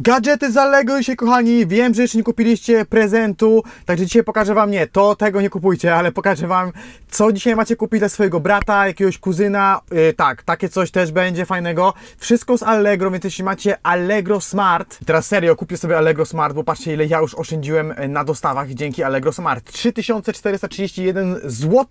Gadżety zaleguj się kochani, wiem, że jeszcze nie kupiliście prezentu, także dzisiaj pokażę wam, nie, to tego nie kupujcie, ale pokażę wam, co dzisiaj macie kupić dla swojego brata, jakiegoś kuzyna, yy, tak, takie coś też będzie fajnego, wszystko z Allegro, więc jeśli macie Allegro Smart, teraz serio, kupię sobie Allegro Smart, bo patrzcie ile ja już oszczędziłem y, na dostawach dzięki Allegro Smart, 3431 zł,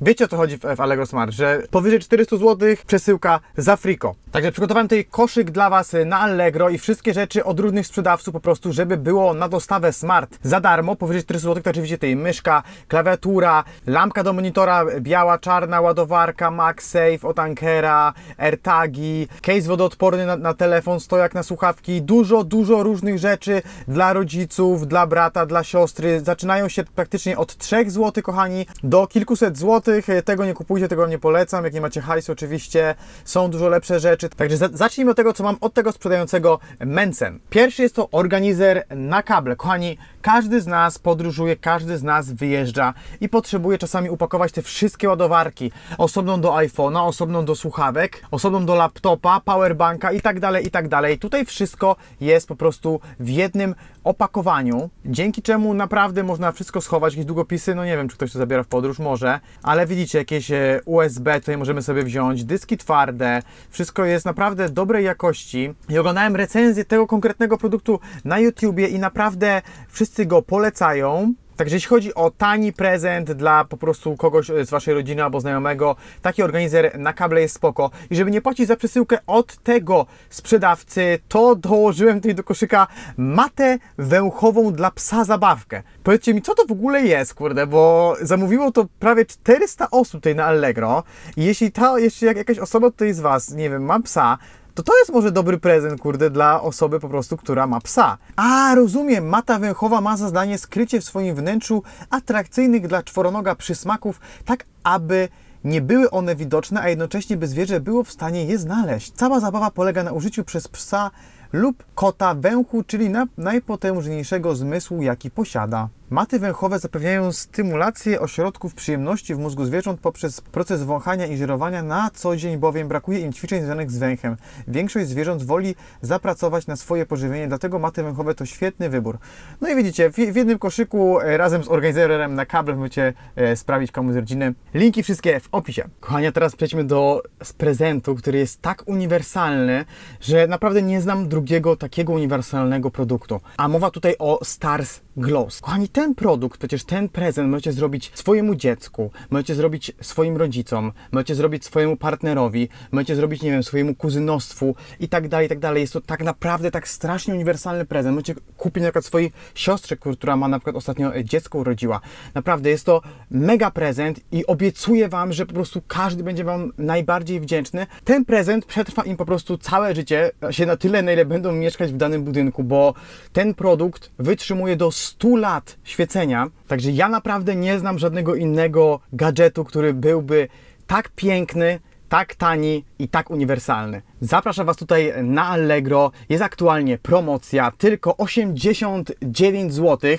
wiecie o co chodzi w, w Allegro Smart, że powyżej 400 zł przesyłka za friko, także przygotowałem tutaj koszyk dla was y, na Allegro i wszystkie rzeczy od różnych sprzedawców po prostu, żeby było na dostawę smart za darmo, powyżej 400 zł to oczywiście tej myszka, klawiatura, lampka do monitora biała, czarna, ładowarka, MagSafe od Ankera, AirTagi, case wodoodporny na, na telefon, stojak na słuchawki, dużo, dużo różnych rzeczy dla rodziców, dla brata, dla siostry. Zaczynają się praktycznie od 3 zł, kochani, do kilkuset złotych. Tego nie kupujcie, tego nie polecam, jak nie macie hajsu oczywiście. Są dużo lepsze rzeczy. Także zacznijmy od tego, co mam od tego sprzedającego Mensen. Pierwszy jest to organizer na kable. Kochani, każdy z nas podróżuje, każdy z nas wyjeżdża i potrzebuje czasami upakować te wszystkie ładowarki. Osobną do iPhone'a, osobną do słuchawek, osobną do laptopa, powerbanka i tak dalej, i tak dalej. Tutaj wszystko jest po prostu w jednym opakowaniu, dzięki czemu naprawdę można wszystko schować, jakieś długopisy, no nie wiem, czy ktoś to zabiera w podróż, może, ale widzicie, jakieś e, USB tutaj możemy sobie wziąć, dyski twarde, wszystko jest naprawdę dobrej jakości. I oglądałem recenzję tego konkretnego produktu na YouTubie i naprawdę wszystkie wszyscy go polecają. Także jeśli chodzi o tani prezent dla po prostu kogoś e, z Waszej rodziny albo znajomego, taki organizer na kable jest spoko. I żeby nie płacić za przesyłkę od tego sprzedawcy, to dołożyłem tutaj do koszyka matę węchową dla psa zabawkę. Powiedzcie mi, co to w ogóle jest, kurde, bo zamówiło to prawie 400 osób tutaj na Allegro. I jeśli ta, jeśli jakaś osoba tutaj z Was, nie wiem, ma psa, to to jest może dobry prezent, kurde, dla osoby po prostu, która ma psa. A, rozumiem, mata węchowa ma za zadanie skrycie w swoim wnętrzu atrakcyjnych dla czworonoga przysmaków, tak aby nie były one widoczne, a jednocześnie by zwierzę było w stanie je znaleźć. Cała zabawa polega na użyciu przez psa lub kota węchu, czyli na najpotężniejszego zmysłu, jaki posiada. Maty węchowe zapewniają stymulację ośrodków przyjemności w mózgu zwierząt poprzez proces wąchania i żerowania na co dzień, bowiem brakuje im ćwiczeń związanych z węchem. Większość zwierząt woli zapracować na swoje pożywienie, dlatego maty węchowe to świetny wybór. No i widzicie, w, w jednym koszyku e, razem z organizerem na kabel możecie e, sprawić komuś z rodziny. Linki wszystkie w opisie. Kochania, teraz przejdźmy do prezentu, który jest tak uniwersalny, że naprawdę nie znam drugiego takiego uniwersalnego produktu. A mowa tutaj o Stars Gloss. Kochani, ten produkt, przecież ten prezent możecie zrobić swojemu dziecku, możecie zrobić swoim rodzicom, możecie zrobić swojemu partnerowi, możecie zrobić, nie wiem, swojemu kuzynostwu i tak dalej, i tak dalej. Jest to tak naprawdę tak strasznie uniwersalny prezent. Możecie kupić na przykład swojej siostrze, która ma na przykład ostatnio e, dziecko urodziła. Naprawdę jest to mega prezent i obiecuję Wam, że po prostu każdy będzie Wam najbardziej wdzięczny. Ten prezent przetrwa im po prostu całe życie, się na tyle, na ile będą mieszkać w danym budynku, bo ten produkt wytrzymuje do 100 100 lat świecenia. Także ja naprawdę nie znam żadnego innego gadżetu, który byłby tak piękny, tak tani i tak uniwersalny. Zapraszam Was tutaj na Allegro. Jest aktualnie promocja tylko 89 zł.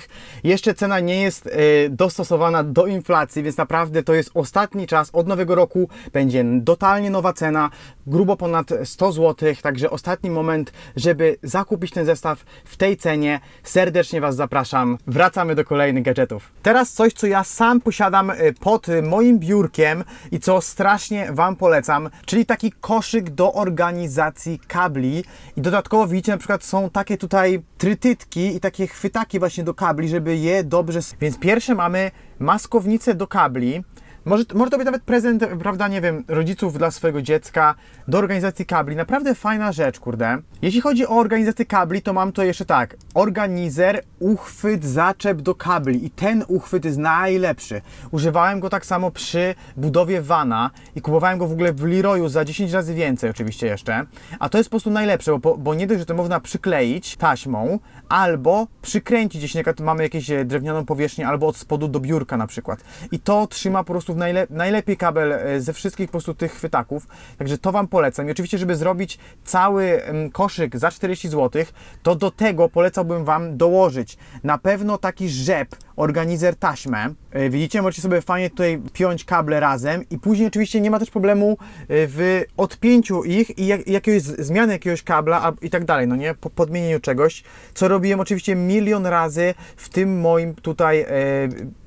Jeszcze cena nie jest y, dostosowana do inflacji, więc naprawdę to jest ostatni czas. Od nowego roku będzie totalnie nowa cena, grubo ponad 100 zł. Także ostatni moment, żeby zakupić ten zestaw w tej cenie. Serdecznie Was zapraszam. Wracamy do kolejnych gadżetów. Teraz coś, co ja sam posiadam y, pod moim biurkiem i co strasznie Wam polecam, czyli taki koszyk do organizacji galwanizacji kabli i dodatkowo widzicie na przykład są takie tutaj trytytki i takie chwytaki właśnie do kabli, żeby je dobrze... Więc pierwsze mamy maskownicę do kabli, może, może to być nawet prezent, prawda, nie wiem, rodziców dla swojego dziecka do organizacji kabli. Naprawdę fajna rzecz, kurde. Jeśli chodzi o organizację kabli, to mam to jeszcze tak. Organizer, uchwyt, zaczep do kabli. I ten uchwyt jest najlepszy. Używałem go tak samo przy budowie vana i kupowałem go w ogóle w Leroyu za 10 razy więcej oczywiście jeszcze. A to jest po prostu najlepsze, bo, bo nie dość, że to można przykleić taśmą albo przykręcić, jeśli mamy jakieś e, drewnianą powierzchnię albo od spodu do biurka na przykład. I to trzyma po prostu prostu najle najlepiej kabel e, ze wszystkich po prostu tych chwytaków. Także to Wam polecam. I oczywiście, żeby zrobić cały mm, koszyk za 40 zł, to do tego polecałbym Wam dołożyć na pewno taki rzep, organizer taśmę. E, widzicie, możecie sobie fajnie tutaj piąć kable razem i później oczywiście nie ma też problemu e, w odpięciu ich i jakiejś zmiany jakiegoś kabla i tak dalej, no nie? Po podmienieniu czegoś, co robiłem oczywiście milion razy w tym moim tutaj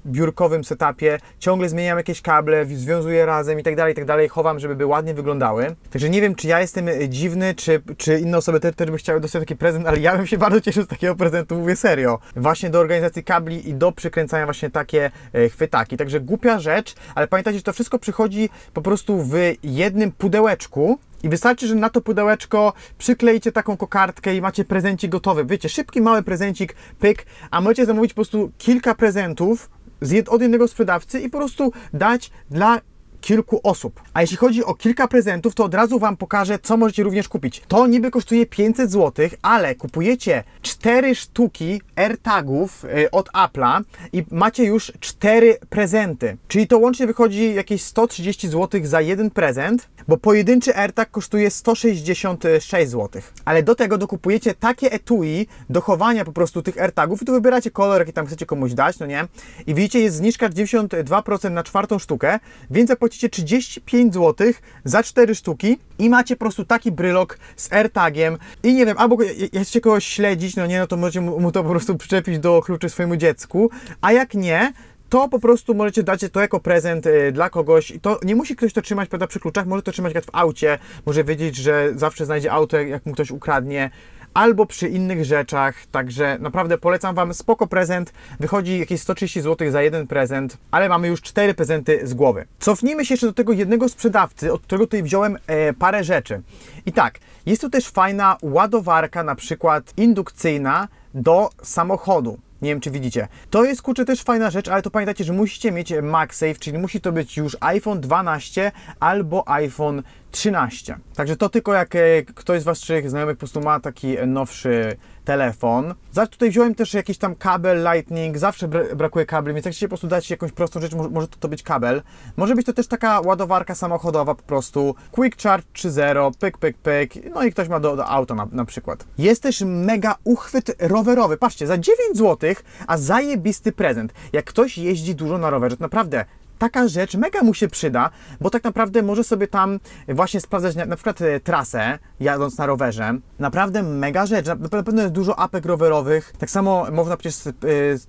biurkowym setupie, ciągle zmieniam jakieś kable, związuję razem i tak dalej, i tak dalej, chowam, żeby ładnie wyglądały. Także nie wiem, czy ja jestem e, dziwny, czy, czy inne osoby też, też by chciały dostać taki prezent, ale ja bym się bardzo cieszył z takiego prezentu, mówię serio. Właśnie do organizacji kabli i do przykręcania właśnie takie e, chwytaki. Także głupia rzecz, ale pamiętajcie, że to wszystko przychodzi po prostu w jednym pudełeczku, i wystarczy, że na to pudełeczko przykleicie taką kokardkę i macie prezencik gotowy. Wiecie, szybki, mały prezencik, pyk, a możecie zamówić po prostu kilka prezentów z od jednego sprzedawcy i po prostu dać dla kilku osób. A jeśli chodzi o kilka prezentów, to od razu Wam pokażę, co możecie również kupić. To niby kosztuje 500 zł, ale kupujecie 4 sztuki AirTagów y, od Apple'a i macie już 4 prezenty. Czyli to łącznie wychodzi jakieś 130 zł za jeden prezent, bo pojedynczy AirTag kosztuje 166 zł. Ale do tego dokupujecie takie etui do chowania po prostu tych AirTagów i tu wybieracie kolor, jaki tam chcecie komuś dać, no nie? I widzicie, jest zniżka 92% na czwartą sztukę, więc zapłacicie macie 35 zł za 4 sztuki i macie po prostu taki brylok z AirTagiem i nie wiem, albo jesteście kogoś śledzić, no nie, no to możecie mu to po prostu przyczepić do kluczy swojemu dziecku, a jak nie, to po prostu możecie dać to jako prezent y, dla kogoś. To nie musi ktoś to trzymać prawda, przy kluczach, może to trzymać w aucie, może wiedzieć, że zawsze znajdzie auto, jak mu ktoś ukradnie albo przy innych rzeczach. Także naprawdę polecam Wam spoko prezent. Wychodzi jakieś 130 zł za jeden prezent, ale mamy już cztery prezenty z głowy. Cofnijmy się jeszcze do tego jednego sprzedawcy, od którego tutaj wziąłem e, parę rzeczy. I tak, jest tu też fajna ładowarka, na przykład indukcyjna do samochodu. Nie wiem, czy widzicie. To jest, kurczę, też fajna rzecz, ale to pamiętajcie, że musicie mieć MagSafe, czyli musi to być już iPhone 12 albo iPhone 13. Także to tylko jak e, ktoś z Waszych znajomych po prostu ma taki nowszy telefon. Zawsze tutaj wziąłem też jakiś tam kabel lightning, zawsze brakuje kabli, więc jak się po prostu dać jakąś prostą rzecz, może to, to być kabel. Może być to też taka ładowarka samochodowa po prostu, quick charge 3.0, pyk, pyk, pyk, no i ktoś ma do, do auta na, na, przykład. Jest też mega uchwyt rowerowy, patrzcie, za 9 zł, a zajebisty prezent. Jak ktoś jeździ dużo na rowerze, to naprawdę taka rzecz mega mu się przyda, bo tak naprawdę może sobie tam właśnie sprawdzać na, na przykład e, trasę, jadąc na rowerze. Naprawdę mega rzecz. Na, na pewno jest dużo apek rowerowych. Tak samo można przecież e,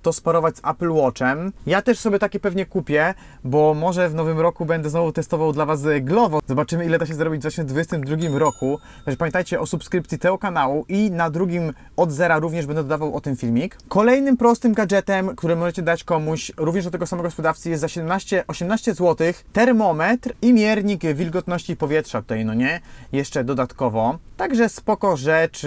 to sparować z Apple Watchem. Ja też sobie takie pewnie kupię, bo może w nowym roku będę znowu testował dla Was e, Glovo. Zobaczymy, ile da się zrobić w 2022 roku. Także pamiętajcie o subskrypcji tego kanału i na drugim od zera również będę dodawał o tym filmik. Kolejnym prostym gadżetem, który możecie dać komuś, również do tego samego sprzedawcy, jest za 17 18, 18 zł, termometr i miernik wilgotności powietrza tutaj, no nie? Jeszcze dodatkowo. Także spoko rzecz,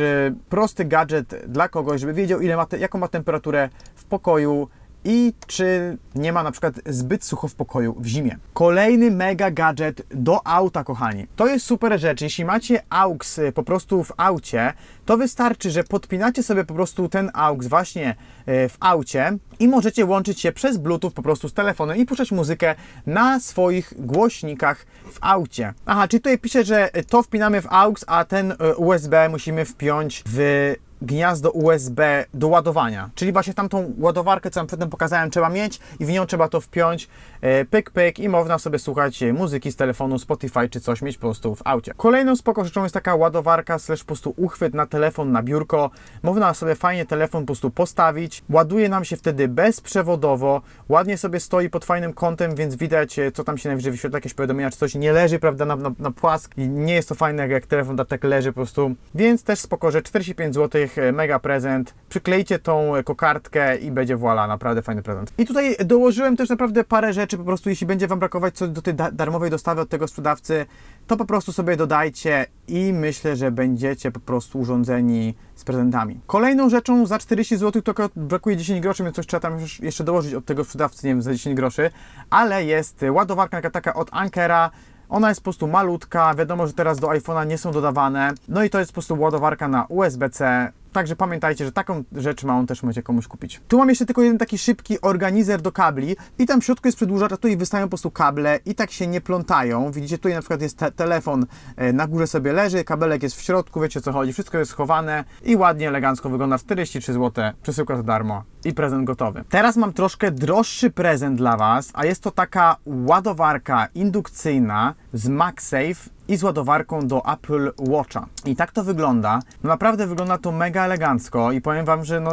prosty gadżet dla kogoś, żeby wiedział ile ma te, jaką ma temperaturę w pokoju, i czy nie ma na przykład zbyt sucho w pokoju w zimie. Kolejny mega gadżet do auta, kochani. To jest super rzecz. Jeśli macie AUX y, po prostu w aucie, to wystarczy, że podpinacie sobie po prostu ten AUX właśnie y, w aucie i możecie łączyć się przez Bluetooth po prostu z telefonem i puszczać muzykę na swoich głośnikach w aucie. Aha, czyli tutaj pisze, że to wpinamy w AUX, a ten y, USB musimy wpiąć w gniazdo USB do ładowania, czyli właśnie tamtą ładowarkę, co Wam przedtem pokazałem, trzeba mieć i w nią trzeba to wpiąć, e, pyk, pyk i można sobie słuchać e, muzyki z telefonu, Spotify czy coś, mieć po prostu w aucie. Kolejną spoko rzeczą jest taka ładowarka slash po prostu uchwyt na telefon, na biurko. Można sobie fajnie telefon po prostu postawić, ładuje nam się wtedy bezprzewodowo, ładnie sobie stoi pod fajnym kątem, więc widać, e, co tam się najwyżej wyświetla, jakieś powiadomienia, czy coś nie leży, prawda, na, na, na płask i nie jest to fajne, jak telefon tak leży po prostu, więc też spoko, że 45 zł E, mega prezent. Przyklejcie tą e, kokardkę i będzie voilà, naprawdę fajny prezent. I tutaj dołożyłem też naprawdę parę rzeczy, po prostu jeśli będzie Wam brakować coś do tej darmowej dostawy od tego sprzedawcy, to po prostu sobie dodajcie i myślę, że będziecie po prostu urządzeni z prezentami. Kolejną rzeczą za 40 zł tylko brakuje 10 groszy, więc coś trzeba tam jeszcze dołożyć od tego sprzedawcy, nie wiem, za 10 groszy, ale jest ładowarka taka od Ankera, ona jest po prostu malutka, wiadomo, że teraz do iPhone'a nie są dodawane. No i to jest po prostu ładowarka na USB-C Także pamiętajcie, że taką rzecz małą też możecie komuś kupić. Tu mam jeszcze tylko jeden taki szybki organizer do kabli i tam w środku jest przedłużacz, a tutaj wystają po prostu kable i tak się nie plątają. Widzicie, tutaj na przykład jest te telefon e, na górze sobie leży, kabelek jest w środku, wiecie o co chodzi, wszystko jest schowane i ładnie, elegancko wygląda. 43 zł, przesyłka za darmo i prezent gotowy. Teraz mam troszkę droższy prezent dla Was, a jest to taka ładowarka indukcyjna z MagSafe i z ładowarką do Apple Watcha. I tak to wygląda. No naprawdę wygląda to mega elegancko i powiem Wam, że no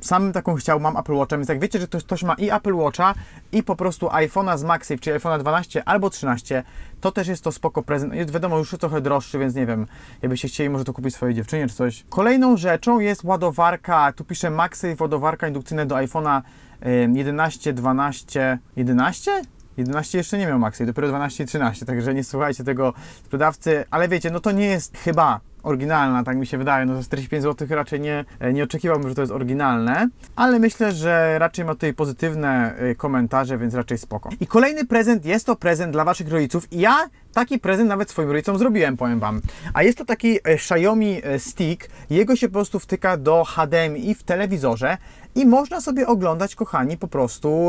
sam taką chciał, mam Apple Watcha, więc jak wiecie, że ktoś, ktoś ma i Apple Watcha i po prostu iPhone'a z MagSafe, czyli iPhone'a 12 albo 13, to też jest to spoko prezent. Jest wiadomo, już trochę droższy, więc nie wiem, jakbyście chcieli może to kupić swojej dziewczynie czy coś. Kolejną rzeczą jest ładowarka, tu pisze MagSafe, ładowarka indukcyjna do iPhone'a 11, 12, 11? 11 jeszcze nie miał maksa dopiero 12 i 13, także nie słuchajcie tego sprzedawcy, ale wiecie, no to nie jest chyba oryginalna, tak mi się wydaje. No za 45 zł raczej nie, e, nie oczekiwałbym, że to jest oryginalne, ale myślę, że raczej ma tutaj pozytywne e, komentarze, więc raczej spoko. I kolejny prezent, jest to prezent dla Waszych rodziców i ja taki prezent nawet swoim rodzicom zrobiłem, powiem Wam. A jest to taki e, Xiaomi Stick, jego się po prostu wtyka do HDMI w telewizorze i można sobie oglądać, kochani, po prostu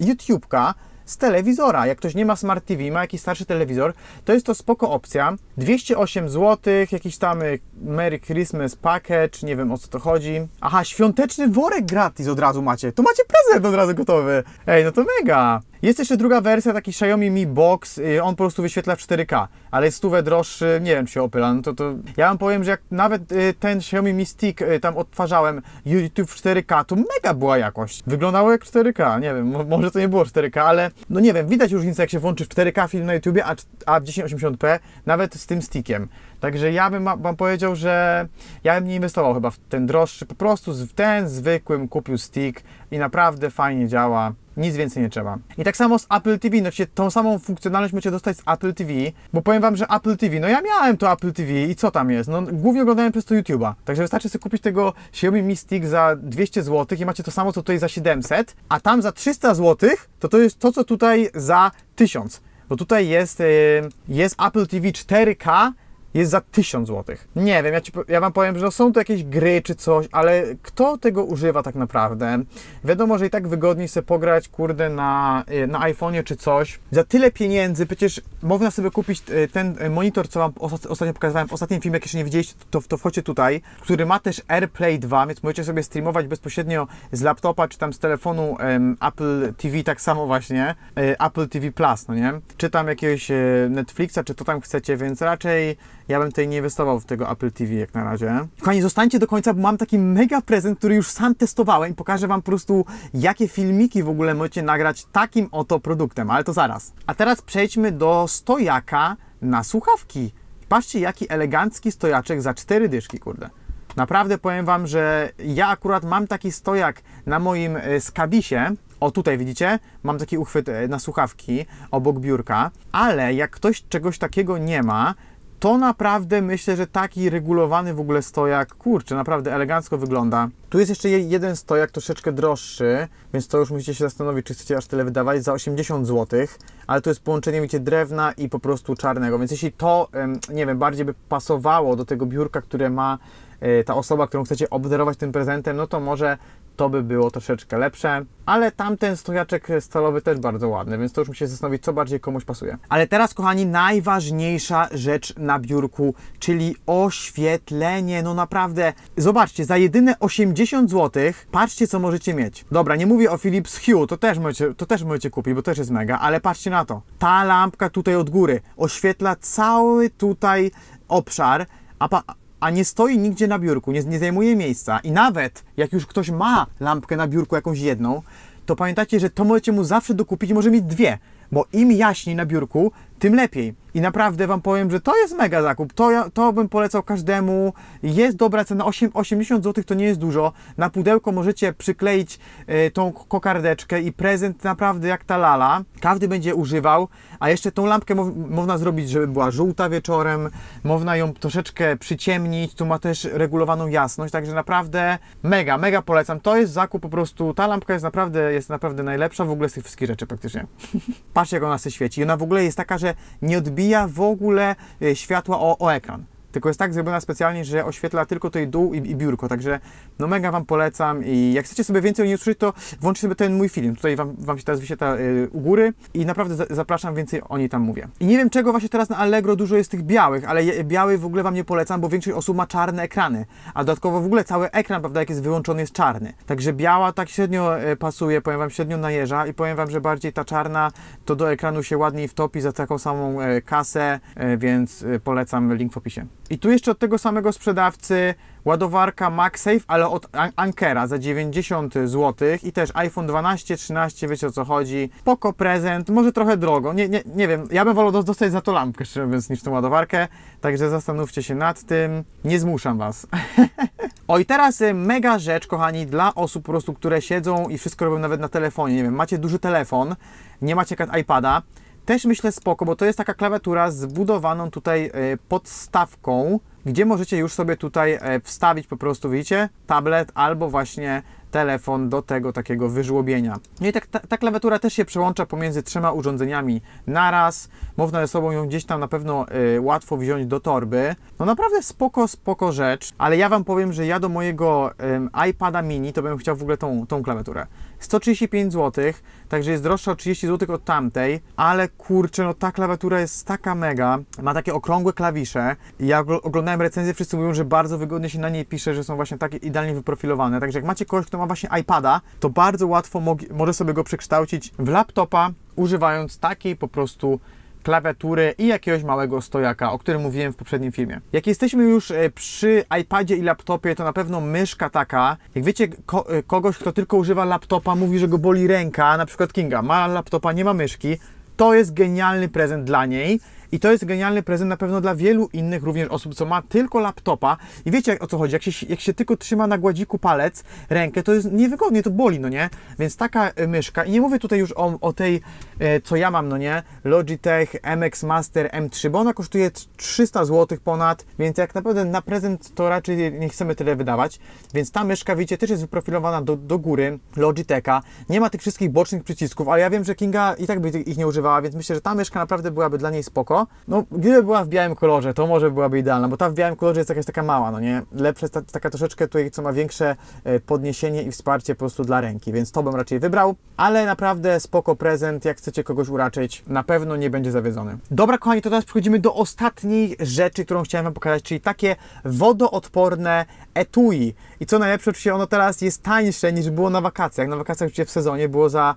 YouTube'ka, z telewizora. Jak ktoś nie ma Smart TV, ma jakiś starszy telewizor, to jest to spoko opcja. 208 zł, jakiś tam y, Merry Christmas package, nie wiem o co to chodzi. Aha, świąteczny worek gratis od razu macie. To macie prezent od razu gotowy. Ej, no to mega. Jest jeszcze druga wersja, taki Xiaomi Mi Box, y, on po prostu wyświetla w 4K, ale jest stówę droższy, nie wiem, czy opyla. no to, to... Ja wam powiem, że jak nawet y, ten Xiaomi Mi Stick y, tam odtwarzałem YouTube w 4K, to mega była jakość. Wyglądało jak 4K, nie wiem, może to nie było 4K, ale no nie wiem, widać różnicę, jak się włączy w 4K film na YouTubie, a, a w 1080p, nawet z tym stickiem. Także ja bym wam powiedział, że ja bym nie inwestował chyba w ten droższy, po prostu w ten zwykłym kupił stick i naprawdę fajnie działa. Nic więcej nie trzeba. I tak samo z Apple TV, no się tą samą funkcjonalność możecie dostać z Apple TV, bo powiem Wam, że Apple TV, no ja miałem to Apple TV i co tam jest? No głównie oglądałem przez to YouTube'a. Także wystarczy sobie kupić tego Xiaomi Mi Stick za 200 zł i macie to samo, co tutaj za 700, a tam za 300 zł, to to jest to, co tutaj za 1000 bo tutaj jest, jest Apple TV 4K jest za 1000 zł. Nie wiem, ja, ci, ja Wam powiem, że są to jakieś gry czy coś, ale kto tego używa tak naprawdę? Wiadomo, że i tak wygodniej sobie pograć, kurde, na, y, na iPhone'ie czy coś. Za tyle pieniędzy, przecież można sobie kupić y, ten y, monitor, co Wam ostatnio pokazywałem w ostatnim filmie, jak jeszcze nie widzieliście, to, to wchodźcie tutaj, który ma też AirPlay 2, więc możecie sobie streamować bezpośrednio z laptopa czy tam z telefonu Apple TV, tak samo właśnie, Apple TV Plus, no nie? Czy tam jakiegoś Netflixa, czy to tam chcecie, więc raczej ja bym tutaj nie inwestował w tego Apple TV jak na razie. Kochani, zostańcie do końca, bo mam taki mega prezent, który już sam testowałem i pokażę Wam po prostu, jakie filmiki w ogóle możecie nagrać takim oto produktem, ale to zaraz. A teraz przejdźmy do stojaka na słuchawki. Patrzcie, jaki elegancki stojaczek za cztery dyszki, kurde. Naprawdę powiem Wam, że ja akurat mam taki stojak na moim e, skabisie. O tutaj widzicie, mam taki uchwyt e, na słuchawki obok biurka, ale jak ktoś czegoś takiego nie ma, to naprawdę myślę, że taki regulowany w ogóle stojak, kurczę, naprawdę elegancko wygląda. Tu jest jeszcze jeden stojak troszeczkę droższy, więc to już musicie się zastanowić, czy chcecie aż tyle wydawać, za 80 zł, ale to jest połączenie wiecie drewna i po prostu czarnego, więc jeśli to, nie wiem, bardziej by pasowało do tego biurka, które ma e, ta osoba, którą chcecie obdarować tym prezentem, no to może to by było troszeczkę lepsze, ale tamten stojaczek stalowy też bardzo ładny, więc to już mi się zastanowić, co bardziej komuś pasuje. Ale teraz, kochani, najważniejsza rzecz na biurku, czyli oświetlenie. No naprawdę, zobaczcie, za jedyne 80 zł, patrzcie, co możecie mieć. Dobra, nie mówię o Philips Hue, to też, możecie, to też możecie kupić, bo też jest mega, ale patrzcie na to. Ta lampka tutaj od góry oświetla cały tutaj obszar, a, a nie stoi nigdzie na biurku, nie, nie zajmuje miejsca i nawet jak już ktoś ma lampkę na biurku jakąś jedną, to pamiętajcie, że to możecie mu zawsze dokupić, może mieć dwie, bo im jaśniej na biurku, tym lepiej. I naprawdę Wam powiem, że to jest mega zakup. To, ja, to bym polecał każdemu. Jest dobra cena, 8, 80 zł to nie jest dużo. Na pudełko możecie przykleić y, tą kokardeczkę i prezent naprawdę jak ta lala. Każdy będzie używał, a jeszcze tą lampkę mo można zrobić, żeby była żółta wieczorem. Można ją troszeczkę przyciemnić, tu ma też regulowaną jasność, także naprawdę mega, mega polecam. To jest zakup po prostu, ta lampka jest naprawdę, jest naprawdę najlepsza w ogóle z tych wszystkich rzeczy praktycznie. Patrz jak ona się świeci. Ona w ogóle jest taka, że że nie odbija w ogóle e, światła o, o ekran tylko jest tak zrobiona specjalnie, że oświetla tylko tutaj dół i, i, biurko, także no mega Wam polecam i jak chcecie sobie więcej niej usłyszeć, to włączcie sobie ten mój film, tutaj Wam, wam się teraz wyświetla y, u góry i naprawdę za, zapraszam, więcej o niej tam mówię. I nie wiem czego właśnie teraz na Allegro dużo jest tych białych, ale biały w ogóle Wam nie polecam, bo większość osób ma czarne ekrany, a dodatkowo w ogóle cały ekran, prawda, jak jest wyłączony jest czarny, także biała tak średnio y, pasuje, powiem Wam, średnio najeża i powiem Wam, że bardziej ta czarna to do ekranu się ładniej wtopi za taką samą y, kasę, więc polecam link w opisie. I tu jeszcze od tego samego sprzedawcy ładowarka MagSafe, ale od Ankera za 90 zł i też iPhone 12, 13, wiecie o co chodzi. Poco prezent, może trochę drogo, nie, nie, nie wiem, ja bym wolał dostać za to lampkę, szczerze mówiąc, niż tą ładowarkę, także zastanówcie się nad tym, nie zmuszam Was. o i teraz y, mega rzecz, kochani, dla osób po prostu, które siedzą i wszystko robią nawet na telefonie, nie wiem, macie duży telefon, nie macie iPada, też myślę spoko, bo to jest taka klawiatura zbudowaną tutaj e, podstawką, gdzie możecie już sobie tutaj e, wstawić po prostu, widzicie, tablet albo właśnie telefon do tego takiego wyżłobienia. No i tak, ta, ta, klawiatura też się przełącza pomiędzy trzema urządzeniami naraz. Można ze sobą ją gdzieś tam na pewno y, łatwo wziąć do torby. No naprawdę spoko, spoko rzecz, ale ja Wam powiem, że ja do mojego y, iPada mini to bym chciał w ogóle tą, tą klawiaturę. 135 zł, także jest droższa o 30 zł od tamtej, ale kurczę, no ta klawiatura jest taka mega, ma takie okrągłe klawisze. Ja oglądałem recenzję, wszyscy mówią, że bardzo wygodnie się na niej pisze, że są właśnie takie idealnie wyprofilowane. Także jak macie kogoś, kto ma właśnie iPada, to bardzo łatwo może sobie go przekształcić w laptopa, używając takiej po prostu klawiatury i jakiegoś małego stojaka, o którym mówiłem w poprzednim filmie. Jak jesteśmy już e, przy iPadzie i laptopie, to na pewno myszka taka, jak wiecie, ko e, kogoś, kto tylko używa laptopa, mówi, że go boli ręka, na przykład Kinga, ma laptopa, nie ma myszki, to jest genialny prezent dla niej. I to jest genialny prezent na pewno dla wielu innych również osób, co ma tylko laptopa. I wiecie o co chodzi, jak się, jak się tylko trzyma na gładziku palec, rękę, to jest niewygodnie, to boli, no nie? Więc taka e, myszka, i nie mówię tutaj już o, o tej, e, co ja mam, no nie? Logitech MX Master M3, bo ona kosztuje 300 zł ponad, więc jak naprawdę na prezent to raczej nie chcemy tyle wydawać. Więc ta myszka, widzicie, też jest wyprofilowana do, do góry Logitecha. Nie ma tych wszystkich bocznych przycisków, ale ja wiem, że Kinga i tak by ich nie używała, więc myślę, że ta myszka naprawdę byłaby dla niej spoko no gdyby była w białym kolorze, to może byłaby idealna, bo ta w białym kolorze jest jakaś taka mała, no nie? Lepsza jest ta, taka troszeczkę tutaj, co ma większe e, podniesienie i wsparcie po prostu dla ręki, więc to bym raczej wybrał, ale naprawdę spoko prezent, jak chcecie kogoś uraczyć, na pewno nie będzie zawiedzony. Dobra kochani, to teraz przechodzimy do ostatniej rzeczy, którą chciałem Wam pokazać, czyli takie wodoodporne etui. I co najlepsze, oczywiście ono teraz jest tańsze niż było na wakacjach. Na wakacjach oczywiście w sezonie było za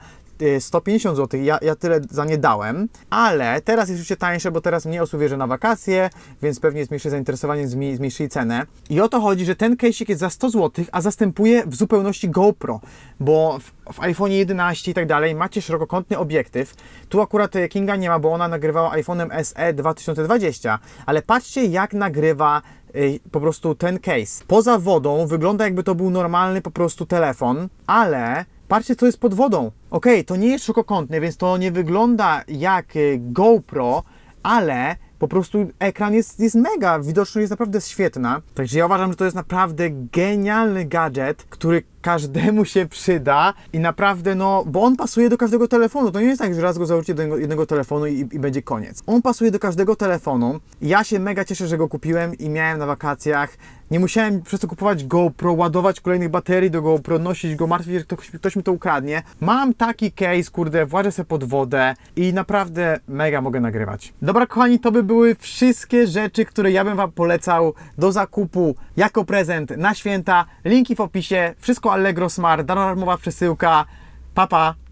150 y, zł, ja, ja tyle za nie dałem, ale teraz jest już tańsze, bo teraz mnie osób że na wakacje, więc pewnie jest mniejsze zainteresowanie, zmniejszy cenę. I o to chodzi, że ten casek jest za 100 zł, a zastępuje w zupełności GoPro, bo w, w iPhone 11 i tak dalej macie szerokokątny obiektyw. Tu akurat y, Kinga nie ma, bo ona nagrywała iPhone'em SE 2020, ale patrzcie jak nagrywa y, po prostu ten case. Poza wodą wygląda jakby to był normalny po prostu telefon, ale Patrzcie, co jest pod wodą. Ok, to nie jest szokokątne, więc to nie wygląda jak y, GoPro, ale po prostu ekran jest, jest mega, widoczność jest naprawdę świetna. Także ja uważam, że to jest naprawdę genialny gadżet, który każdemu się przyda i naprawdę, no, bo on pasuje do każdego telefonu. To nie jest tak, że raz go założycie do jednego, jednego telefonu i, i, będzie koniec. On pasuje do każdego telefonu. Ja się mega cieszę, że go kupiłem i miałem na wakacjach nie musiałem przez to kupować GoPro, ładować kolejnych baterii do GoPro, nosić go, martwić, że ktoś, ktoś mi to ukradnie. Mam taki case, kurde, włażę sobie pod wodę i naprawdę mega mogę nagrywać. Dobra, kochani, to by były wszystkie rzeczy, które ja bym Wam polecał do zakupu jako prezent na święta. Linki w opisie, wszystko Allegro Smart, darmowa przesyłka. Papa! Pa.